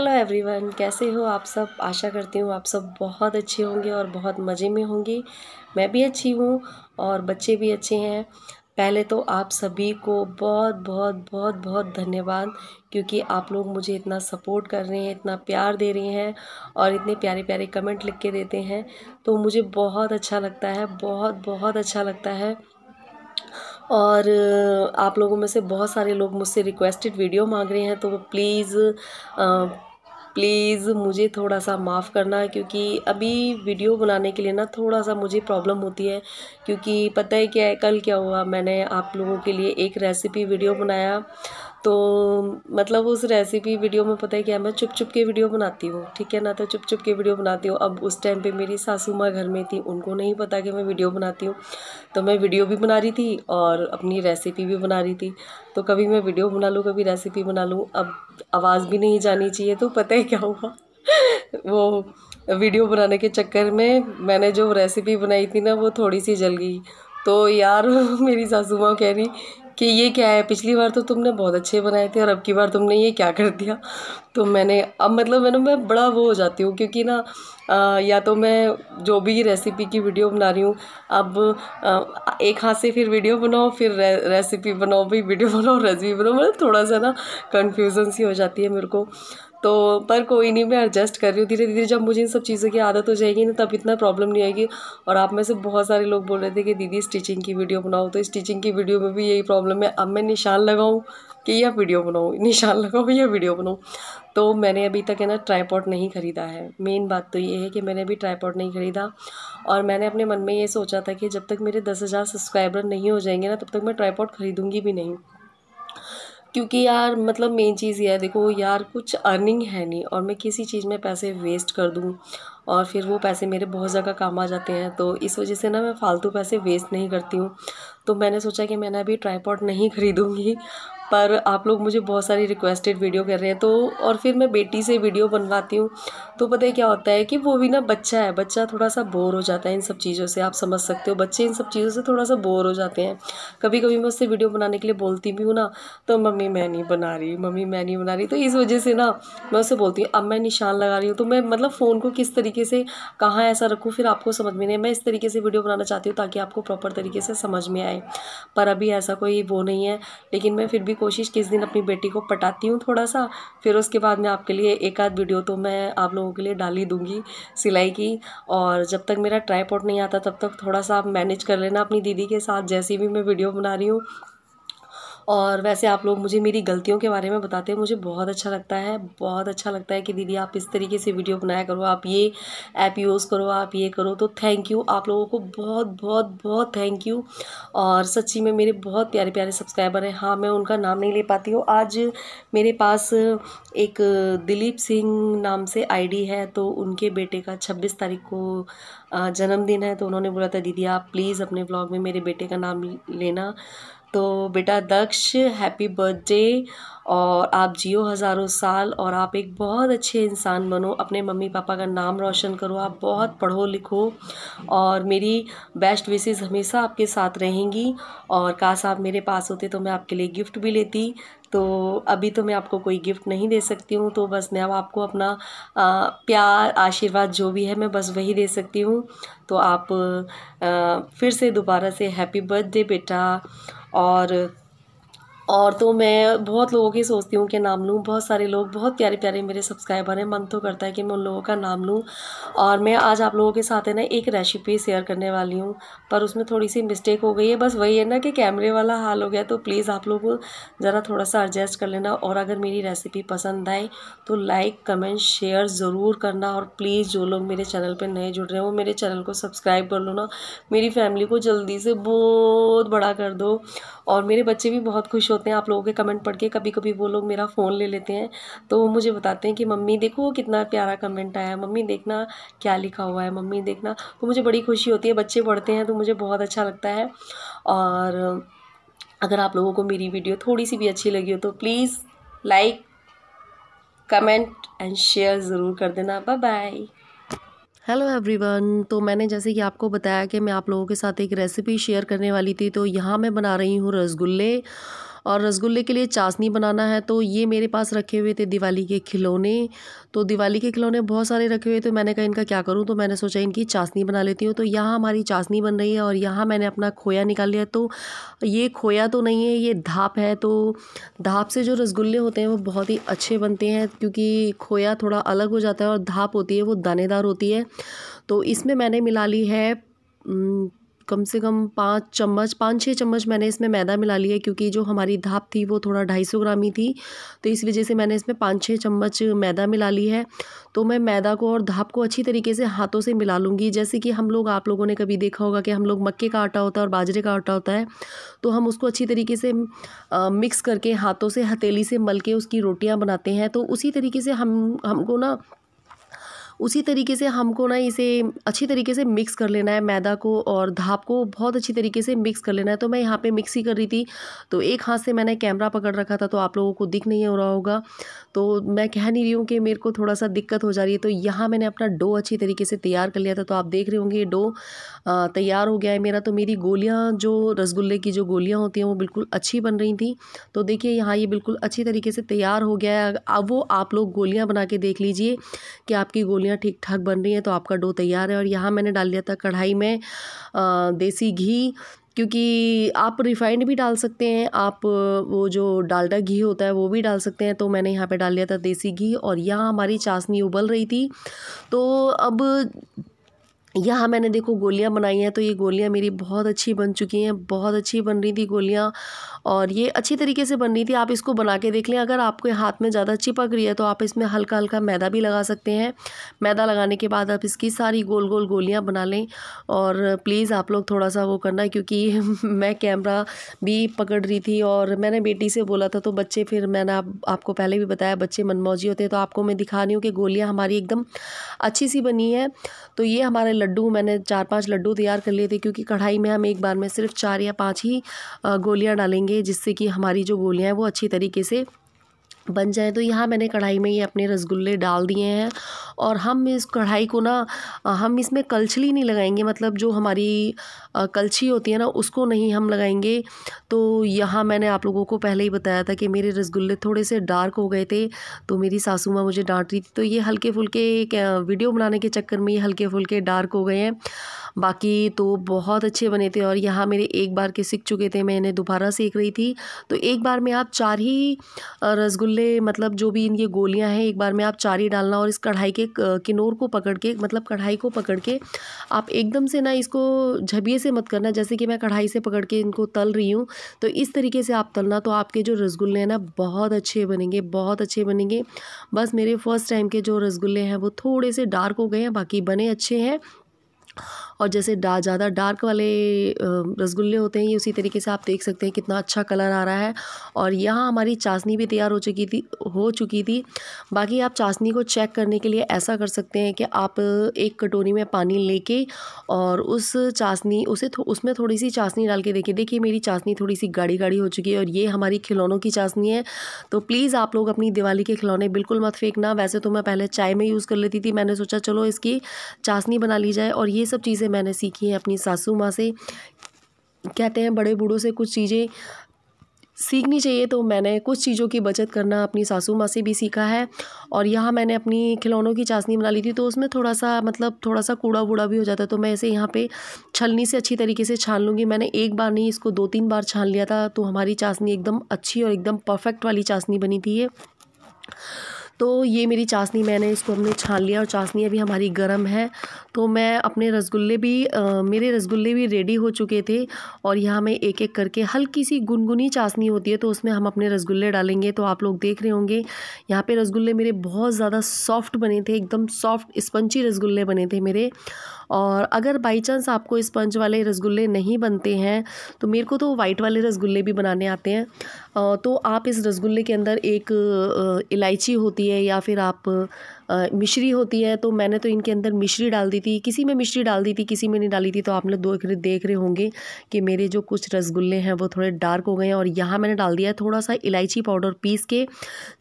hello everyone कैसे हो आप सब आशा करती हूँ आप सब बहुत अच्छे होंगे और बहुत मज़े में होंगे मैं भी अच्छी हूँ और बच्चे भी अच्छे हैं पहले तो आप सभी को बहुत बहुत बहुत बहुत धन्यवाद क्योंकि आप लोग मुझे इतना सपोर्ट कर रहे हैं इतना प्यार दे रहे हैं और इतने प्यारे प्यारे कमेंट लिख के देते हैं तो मुझे बहुत अच्छा लगता है बहुत बहुत अच्छा लगता है और आप लोगों में से बहुत सारे लोग मुझसे रिक्वेस्टेड वीडियो मांग रहे हैं तो प्लीज़ प्लीज़ मुझे थोड़ा सा माफ़ करना क्योंकि अभी वीडियो बनाने के लिए ना थोड़ा सा मुझे प्रॉब्लम होती है क्योंकि पता है क्या है कल क्या हुआ मैंने आप लोगों के लिए एक रेसिपी वीडियो बनाया तो मतलब उस रेसिपी वीडियो में पता है क्या मैं चुप चुप के वीडियो बनाती हूँ ठीक है ना तो चुप चुप के वीडियो बनाती हूँ अब उस टाइम पे मेरी सासू माँ घर में थी उनको नहीं पता कि मैं वीडियो बनाती हूँ तो मैं वीडियो भी बना रही थी और अपनी रेसिपी भी बना रही थी तो कभी मैं वीडियो बना लूँ कभी रेसिपी बना लूँ अब आवाज़ भी नहीं जानी चाहिए तो पता है क्या हुआ वो वीडियो बनाने के चक्कर में मैंने जो रेसिपी बनाई थी ना वो थोड़ी सी जल गई तो यार मेरी सासू माँ कह रही कि ये क्या है पिछली बार तो तुमने बहुत अच्छे बनाए थे और अब की बार तुमने ये क्या कर दिया तो मैंने अब मतलब मैंने मैं बड़ा वो हो जाती हूँ क्योंकि ना आ, या तो मैं जो भी रेसिपी की वीडियो बना रही हूँ अब आ, एक हाथ से फिर वीडियो बनाओ फिर रे, रेसिपी बनाओ भी वीडियो बनाओ रेसिपी बनाओ मतलब थोड़ा सा ना कन्फ्यूज़न सी हो जाती है मेरे को तो पर कोई नहीं मैं एडजस्ट कर रही हूँ धीरे धीरे जब मुझे इन सब चीज़ों की आदत हो जाएगी ना तब इतना प्रॉब्लम नहीं आएगी और आप में से बहुत सारे लोग बोल रहे थे कि दीदी स्टिचिंग की वीडियो बनाओ तो स्टिचिंग की वीडियो में भी यही प्रॉब्लम है अब मैं निशान लगाऊँ कि यह वीडियो बनाऊँ निशान लगाऊँ यह वीडियो बनाऊँ तो मैंने अभी तक है ना ट्राईपॉड नहीं ख़रीदा है मेन बात तो ये है कि मैंने अभी ट्राईपॉड नहीं ख़रीदा और मैंने अपने मन में ये सोचा था कि जब तक मेरे दस हज़ार सब्सक्राइबर नहीं हो जाएंगे ना तब तक मैं ट्राईपॉड ख़रीदूँगी भी नहीं क्योंकि यार मतलब मेन चीज़ ये है देखो यार कुछ अर्निंग है नहीं और मैं किसी चीज़ में पैसे वेस्ट कर दूँ और फिर वो पैसे मेरे बहुत ज़्यादा काम आ जाते हैं तो इस वजह से ना मैं फ़ालतू पैसे वेस्ट नहीं करती हूँ तो मैंने सोचा कि मैंने अभी ट्राईपॉड नहीं ख़रीदूँगी पर आप लोग मुझे बहुत सारी रिक्वेस्टेड वीडियो कर रहे हैं तो और फिर मैं बेटी से वीडियो बनवाती हूँ तो पता है क्या होता है कि वो भी ना बच्चा है बच्चा थोड़ा सा बोर हो जाता है इन सब चीज़ों से आप समझ सकते हो बच्चे इन सब चीज़ों से थोड़ा सा बोर हो जाते हैं कभी कभी मैं उससे वीडियो बनाने के लिए बोलती भी हूँ ना तो मम्मी मैं नहीं बना रही मम्मी मैं नहीं बना रही तो इस वजह से ना मैं उससे बोलती हूँ अब मैं निशान लगा रही हूँ तो मैं मतलब फ़ोन को किस तरीके से कहाँ ऐसा रखूँ फिर आपको समझ में नहीं मैं इस तरीके से वीडियो बनाना चाहती हूँ ताकि आपको प्रॉपर तरीके से समझ में आए पर अभी ऐसा कोई वो नहीं है लेकिन मैं फिर भी कोशिश कि इस दिन अपनी बेटी को पटाती हूँ थोड़ा सा फिर उसके बाद मैं आपके लिए एक आध वीडियो तो मैं आप लोगों के लिए डाल ही दूँगी सिलाई की और जब तक मेरा ट्राईपोर्ट नहीं आता तब तक थोड़ा सा आप मैनेज कर लेना अपनी दीदी के साथ जैसी भी मैं वीडियो बना रही हूँ और वैसे आप लोग मुझे मेरी गलतियों के बारे में बताते हैं मुझे बहुत अच्छा लगता है बहुत अच्छा लगता है कि दीदी आप इस तरीके से वीडियो बनाया करो आप ये ऐप यूज़ करो आप ये करो तो थैंक यू आप लोगों को बहुत बहुत बहुत थैंक यू और सच्ची में मेरे बहुत प्यारे प्यारे सब्सक्राइबर हैं हाँ मैं उनका नाम नहीं ले पाती हूँ आज मेरे पास एक दिलीप सिंह नाम से आई है तो उनके बेटे का छब्बीस तारीख को जन्मदिन है तो उन्होंने बोला था दीदी आप प्लीज़ अपने ब्लॉग में मेरे बेटे का नाम लेना तो बेटा दक्ष हैप्पी बर्थडे और आप जियो हज़ारों साल और आप एक बहुत अच्छे इंसान बनो अपने मम्मी पापा का नाम रोशन करो आप बहुत पढ़ो लिखो और मेरी बेस्ट विशेज़ हमेशा आपके साथ रहेंगी और काश आप मेरे पास होते तो मैं आपके लिए गिफ्ट भी लेती तो अभी तो मैं आपको कोई गिफ्ट नहीं दे सकती हूँ तो बस मैं अब आपको अपना प्यार आशीर्वाद जो भी है मैं बस वही दे सकती हूँ तो आप फिर से दोबारा से हैप्पी बर्थडे बेटा और और तो मैं बहुत लोगों की सोचती हूँ कि नाम लूँ बहुत सारे लोग बहुत प्यारे प्यारे मेरे सब्सक्राइबर हैं मन तो करता है कि मैं उन लोगों का नाम लूँ और मैं आज आप लोगों के साथ है ना एक रेसिपी शेयर करने वाली हूँ पर उसमें थोड़ी सी मिस्टेक हो गई है बस वही है ना कि कैमरे वाला हाल हो गया तो प्लीज़ आप लोग ज़रा थोड़ा सा एडजस्ट कर लेना और अगर मेरी रेसिपी पसंद आए तो लाइक कमेंट शेयर ज़रूर करना और प्लीज़ जो लोग मेरे चैनल पर नए जुड़ रहे हैं वो मेरे चैनल को सब्सक्राइब कर लो ना मेरी फैमिली को जल्दी से बहुत बड़ा कर दो और मेरे बच्चे भी बहुत खुश होते हैं आप लोगों के कमेंट पढ़ के कभी कभी वो लोग मेरा फ़ोन ले लेते हैं तो मुझे बताते हैं कि मम्मी देखो कितना प्यारा कमेंट आया है मम्मी देखना क्या लिखा हुआ है मम्मी देखना तो मुझे बड़ी खुशी होती है बच्चे पढ़ते हैं तो मुझे बहुत अच्छा लगता है और अगर आप लोगों को मेरी वीडियो थोड़ी सी भी अच्छी लगी हो तो please like comment and share ज़रूर कर देना बाय बाय हेलो एवरीवन तो मैंने जैसे कि आपको बताया कि मैं आप लोगों के साथ एक रेसिपी शेयर करने वाली थी तो यहाँ मैं बना रही हूँ रसगुल्ले और रसगुल्ले के लिए चाशनी बनाना है तो ये मेरे पास रखे हुए थे दिवाली के खिलौने तो दिवाली के खिलौने बहुत सारे रखे हुए थे तो मैंने कहा इनका क्या करूँ तो मैंने सोचा इनकी चाशनी बना लेती हूँ तो यहाँ हमारी चाशनी बन रही है और यहाँ मैंने अपना खोया निकाल लिया तो ये खोया तो नहीं है ये धाप है तो धाप से जो रसगुल्ले होते हैं वो बहुत ही अच्छे बनते हैं क्योंकि खोया थोड़ा अलग हो जाता है और धाप होती है वो दानेदार होती है तो इसमें मैंने मिला ली है कम से कम पाँच चम्मच पाँच छः चम्मच मैंने इसमें मैदा मिला लिया क्योंकि जो हमारी धाप थी वो थोड़ा ढाई सौ ग्राम ही थी तो इस वजह से मैंने इसमें पाँच छः चम्मच मैदा मिला ली है तो मैं मैदा को और धाप को अच्छी तरीके से हाथों से मिला लूँगी जैसे कि हम लोग आप लोगों ने कभी देखा होगा कि हम लोग मक्के का आटा होता है और बाजरे का आटा होता है तो हम उसको अच्छी तरीके से मिक्स करके हाथों से हथेली से मल के उसकी रोटियाँ बनाते हैं तो उसी तरीके से हम हमको ना उसी तरीके से हमको ना इसे अच्छी तरीके से मिक्स कर लेना है मैदा को और धाप को बहुत अच्छी तरीके से मिक्स कर लेना है तो मैं यहाँ पे मिक्स ही कर रही थी तो एक हाथ से मैंने कैमरा पकड़ रखा था तो आप लोगों को दिख नहीं हो रहा होगा तो मैं कह नहीं रही हूँ कि मेरे को थोड़ा सा दिक्कत हो जा रही है तो यहाँ मैंने अपना डो अच्छी तरीके से तैयार कर लिया था तो आप देख रहे होंगे ये डो तैयार हो गया है मेरा तो मेरी गोलियाँ जो रसगुल्ले की जो गोलियाँ होती हैं वो बिल्कुल अच्छी बन रही थी तो देखिए यहाँ ये बिल्कुल अच्छी तरीके से तैयार हो गया है अब वो आप लोग गोलियाँ बना के देख लीजिए कि आपकी गोलियाँ पूड़ियाँ ठीक ठाक बन रही हैं तो आपका डो तैयार है और यहाँ मैंने डाल लिया था कढ़ाई में देसी घी क्योंकि आप रिफ़ाइंड भी डाल सकते हैं आप वो जो डालडा घी होता है वो भी डाल सकते हैं तो मैंने यहाँ पे डाल लिया था देसी घी और यहाँ हमारी चाशनी उबल रही थी तो अब यहाँ मैंने देखो गोलियाँ बनाई हैं तो ये गोलियाँ मेरी बहुत अच्छी बन चुकी हैं बहुत अच्छी बन रही थी गोलियाँ और ये अच्छी तरीके से बन रही थी आप इसको बना के देख लें अगर आपके हाथ में ज़्यादा चिपक रही है तो आप इसमें हल्का हल्का मैदा भी लगा सकते हैं मैदा लगाने के बाद आप इसकी सारी गोल गोल गोलियाँ बना लें और प्लीज़ आप लोग थोड़ा सा वो करना क्योंकि मैं कैमरा भी पकड़ रही थी और मैंने बेटी से बोला था तो बच्चे फिर मैंने आप, आपको पहले भी बताया बच्चे मनमौजी होते हैं तो आपको मैं दिखा रही हूँ कि गोलियाँ हमारी एकदम अच्छी सी बनी है तो ये हमारे लड्डू मैंने चार पाँच लड्डू तैयार कर लिए थे क्योंकि कढ़ाई में हम एक बार में सिर्फ चार या पाँच ही गोलियाँ डालेंगे लेंगे जिससे कि हमारी जो गोलियाँ हैं वो अच्छी तरीके से बन जाए तो यहाँ मैंने कढ़ाई में ये अपने रसगुल्ले डाल दिए हैं और हम इस कढ़ाई को ना हम इसमें कलछली नहीं लगाएंगे मतलब जो हमारी कलछी होती है ना उसको नहीं हम लगाएंगे तो यहाँ मैंने आप लोगों को पहले ही बताया था कि मेरे रसगुल्ले थोड़े से डार्क हो गए थे तो मेरी सासू माँ मुझे डांट रही थी तो ये हल्के फुल्के वीडियो बनाने के चक्कर में ये हल्के फुल्के डार्क हो गए हैं बाकी तो बहुत अच्छे बने थे और यहाँ मेरे एक बार के सीख चुके थे मैं इन्हें दोबारा सीख रही थी तो एक बार में आप चार ही रसगुल्ले मतलब जो भी इनकी गोलियाँ हैं एक बार में आप चार ही डालना और इस कढ़ाई के किनोर को पकड़ के मतलब कढ़ाई को पकड़ के आप एकदम से ना इसको झबिए से मत करना जैसे कि मैं कढ़ाई से पकड़ के इनको तल रही हूँ तो इस तरीके से आप तलना तो आपके जो रसगुल्ले हैं ना बहुत अच्छे बनेंगे बहुत अच्छे बनेंगे बस मेरे फर्स्ट टाइम के जो रसगुल्ले हैं वो थोड़े से डार्क हो गए हैं बाकी बने अच्छे हैं और जैसे डा ज़्यादा डार्क वाले रसगुल्ले होते हैं ये उसी तरीके से आप देख सकते हैं कितना अच्छा कलर आ रहा है और यहाँ हमारी चाशनी भी तैयार हो चुकी थी हो चुकी थी बाकी आप चाशनी को चेक करने के लिए ऐसा कर सकते हैं कि आप एक कटोरी में पानी लेके और उस चाशनी उसे थो, उसमें थोड़ी सी चाशनी डाल के देखिए देखिए मेरी चाशनी थोड़ी सी गाढ़ी गाढ़ी हो चुकी है और ये हमारी खिलौनों की चाशनी है तो प्लीज़ आप लोग अपनी दिवाली के खिलौने बिल्कुल मत फेंकना वैसे तो मैं पहले चाय में यूज़ कर लेती थी मैंने सोचा चलो इसकी चाशनी बना ली जाए और ये सब चीज़ें मैंने सीखी हैं अपनी सासू माँ से कहते हैं बड़े बूढ़ों से कुछ चीज़ें सीखनी चाहिए तो मैंने कुछ चीज़ों की बचत करना अपनी सासू माँ से भी सीखा है और यहाँ मैंने अपनी खिलौनों की चाशनी बना ली थी तो उसमें थोड़ा सा मतलब थोड़ा सा कूड़ा वूड़ा भी हो जाता तो मैं इसे यहाँ पे छलनी से अच्छी तरीके से छान लूँगी मैंने एक बार नहीं इसको दो तीन बार छान लिया था तो हमारी चाशनी एकदम अच्छी और एकदम परफेक्ट वाली चाशनी बनी थी ये तो ये मेरी चाशनी मैंने इसको हमने छान लिया और चाशनी अभी हमारी गर्म है तो मैं अपने रसगुल्ले भी आ, मेरे रसगुल्ले भी रेडी हो चुके थे और यहाँ मैं एक एक करके हल्की सी गुनगुनी चाशनी होती है तो उसमें हम अपने रसगुल्ले डालेंगे तो आप लोग देख रहे होंगे यहाँ पे रसगुल्ले मेरे बहुत ज़्यादा सॉफ्ट बने थे एकदम सॉफ्ट स्पंची रसगुल्ले बने थे मेरे और अगर बाई चांस आपको स्पंज वाले रसगुल्ले नहीं बनते हैं तो मेरे को तो वाइट वाले रसगुल्ले भी बनाने आते हैं तो आप इस रसगुल्ले के अंदर एक इलायची होती है या फिर आप मिश्री होती है तो मैंने तो इनके अंदर मिश्री डाल दी थी किसी में मिश्री डाल दी थी किसी में नहीं डाली थी तो आप लोग देख रहे देख रहे होंगे कि मेरे जो कुछ रसगुल्ले हैं वो थोड़े डार्क हो गए हैं और यहाँ मैंने डाल दिया है थोड़ा सा इलायची पाउडर पीस के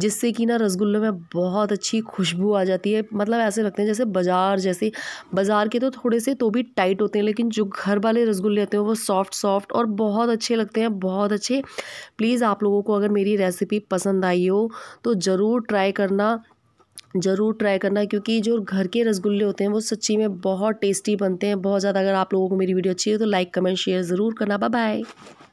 जिससे कि ना रसगुल्लों में बहुत अच्छी खुशबू आ जाती है मतलब ऐसे लगते हैं जैसे बाज़ार जैसे बाज़ार के तो थोड़े से तो भी टाइट होते हैं लेकिन जो घर वाले रसगुल्ले होते हैं वो सॉफ्ट सॉफ्ट और बहुत अच्छे लगते हैं बहुत अच्छे प्लीज़ आप लोगों को अगर मेरी रेसिपी पसंद आई हो तो ज़रूर ट्राई करना ज़रूर ट्राई करना क्योंकि जो घर के रसगुल्ले होते हैं वो सच्ची में बहुत टेस्टी बनते हैं बहुत ज़्यादा अगर आप लोगों को मेरी वीडियो अच्छी है तो लाइक कमेंट शेयर ज़रूर करना बाय बाय